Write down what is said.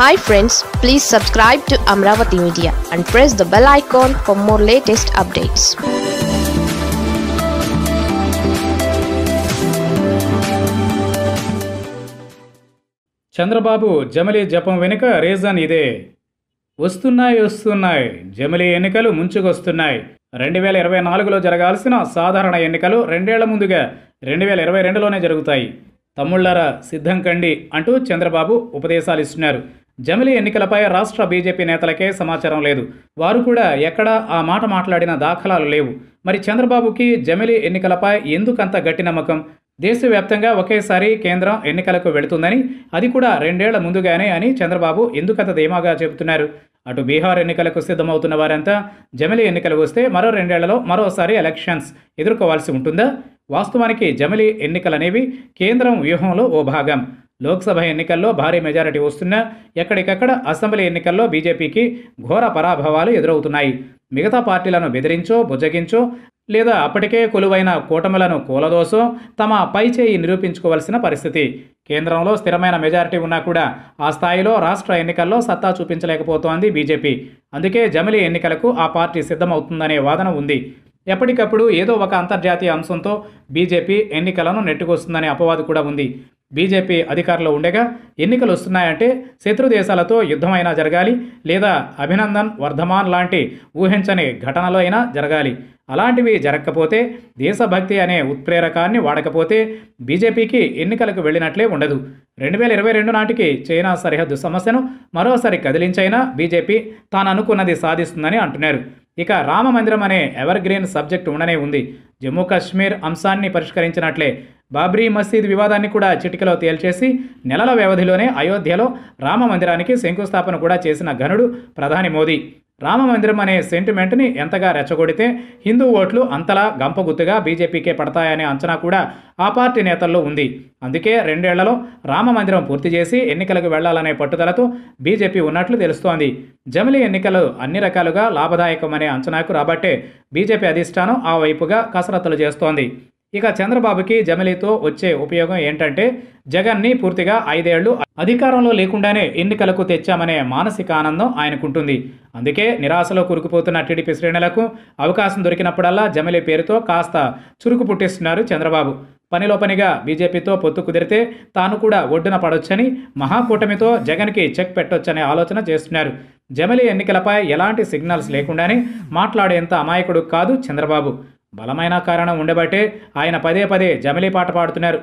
hi friends please subscribe to Amaravati media and press the bell icon for more latest updates Chandrababu జమలీ జపం వెనుక reason ఇదే వస్తున్నాయి వస్తున్నాయి జమిలీ ఎన్నికలు ముంచుకొస్తున్నాయి రెండు వేల ఇరవై నాలుగులో జరగాల్సిన సాధారణ ఎన్నికలు రెండేళ్ల ముందుగా రెండు వేల ఇరవై రెండులోనే జరుగుతాయి తమ్ముళ్ళారా సిద్ధం కండి అంటూ చంద్రబాబు ఉపదేశాలు ఇస్తున్నారు జమిలి ఎన్నికలపై రాష్ట్ర బీజేపీ నేతలకే సమాచారం లేదు వారు కూడా ఎక్కడా ఆ మాట మాట్లాడిన దాఖలాలు లేవు మరి చంద్రబాబుకి జమిలి ఎన్నికలపై ఎందుకంత గట్టి నమ్మకం దేశవ్యాప్తంగా ఒకేసారి కేంద్రం ఎన్నికలకు వెళుతుందని అది కూడా రెండేళ్ల ముందుగానే అని చంద్రబాబు ఎందుకంత ధీమాగా చెబుతున్నారు అటు బీహార్ ఎన్నికలకు సిద్ధమవుతున్న వారంతా జమిలి ఎన్నికలు వస్తే మరో రెండేళ్లలో మరోసారి ఎలక్షన్స్ ఎదుర్కోవాల్సి ఉంటుందా వాస్తవానికి జమిలి ఎన్నికలనేవి కేంద్రం వ్యూహంలో ఓ భాగం లోక్సభ ఎన్నికల్లో భారీ మెజారిటీ వస్తున్నా ఎక్కడికక్కడ అసెంబ్లీ ఎన్నికల్లో బీజేపీకి ఘోర పరాభవాలు ఎదురవుతున్నాయి మిగతా పార్టీలను బెదిరించో బుజ్జగించో లేదా అప్పటికే కొలువైన కూటములను కూలదోసో తమ పై చేయి నిరూపించుకోవాల్సిన పరిస్థితి కేంద్రంలో స్థిరమైన మెజారిటీ ఉన్నా కూడా ఆ స్థాయిలో రాష్ట్ర ఎన్నికల్లో సత్తా చూపించలేకపోతోంది బీజేపీ అందుకే జమిలీ ఎన్నికలకు ఆ పార్టీ సిద్ధమవుతుందనే వాదన ఉంది ఎప్పటికప్పుడు ఏదో ఒక అంతర్జాతీయ అంశంతో బీజేపీ ఎన్నికలను నెట్టుకొస్తుందనే అపవాదు కూడా ఉంది బీజేపీ అధికారంలో ఉండగా ఎన్నికలు వస్తున్నాయంటే శత్రు దేశాలతో యుద్ధమైనా జరగాలి లేదా అభినందన్ వర్ధమాన్ లాంటి ఊహించని ఘటనలు అయినా జరగాలి అలాంటివి జరగకపోతే దేశభక్తి అనే ఉత్ప్రేరకాన్ని వాడకపోతే బీజేపీకి ఎన్నికలకు వెళ్ళినట్లే ఉండదు రెండు వేల ఇరవై రెండు నాటికి చైనా సరిహద్దు సమస్యను మరోసారి కదిలించైనా బీజేపీ తాను అనుకున్నది సాధిస్తుందని అంటున్నారు ఇక రామ మందిరం అనే ఎవర్ గ్రీన్ సబ్జెక్ట్ ఉండనే ఉంది జమ్మూ కాశ్మీర్ అంశాన్ని పరిష్కరించినట్లే బాబ్రీ మసీద్ వివాదాన్ని కూడా చిటికలో తేల్చేసి నెలల వ్యవధిలోనే అయోధ్యలో రామ మందిరానికి శంకుస్థాపన కూడా చేసిన ఘనుడు ప్రధాని మోదీ రామ మందిరం అనే సెంటిమెంట్ని ఎంతగా రెచ్చగొడితే హిందూ ఓట్లు అంతలా గంపగుత్తుగా బీజేపీకే పడతాయనే అంచనా కూడా ఆ పార్టీ నేతల్లో ఉంది అందుకే రెండేళ్లలో రామ మందిరం పూర్తి చేసి ఎన్నికలకు వెళ్లాలనే పట్టుదలతో బీజేపీ ఉన్నట్లు తెలుస్తోంది జమిలీ ఎన్నికలు అన్ని రకాలుగా లాభదాయకమనే అంచనాకు రాబట్టే బీజేపీ అధిష్టానం ఆ వైపుగా కసరత్తులు చేస్తోంది ఇక చంద్రబాబుకి జమిలీతో వచ్చే ఉపయోగం ఏంటంటే జగన్ని పూర్తిగా ఐదేళ్లు అధికారంలో లేకుండానే ఎన్నికలకు తెచ్చామనే మానసిక ఆనందం ఆయనకుంటుంది అందుకే నిరాశలో కూరుకుపోతున్న టీడీపీ శ్రేణులకు అవకాశం దొరికినప్పుడల్లా జమిలీ పేరుతో కాస్త చురుకు పుట్టిస్తున్నారు చంద్రబాబు పనిలో పనిగా బీజేపీతో పొత్తు కుదిరితే తాను కూడా ఒడ్డున పడొచ్చని మహాకూటమితో జగన్కి చెక్ పెట్టొచ్చనే ఆలోచన చేస్తున్నారు జమిలీ ఎన్నికలపై ఎలాంటి సిగ్నల్స్ లేకుండానే మాట్లాడేంత అమాయకుడు కాదు చంద్రబాబు బలమైన కారణం ఉండబట్టే ఆయన పదే పదే జమిలీ పాట పాడుతున్నారు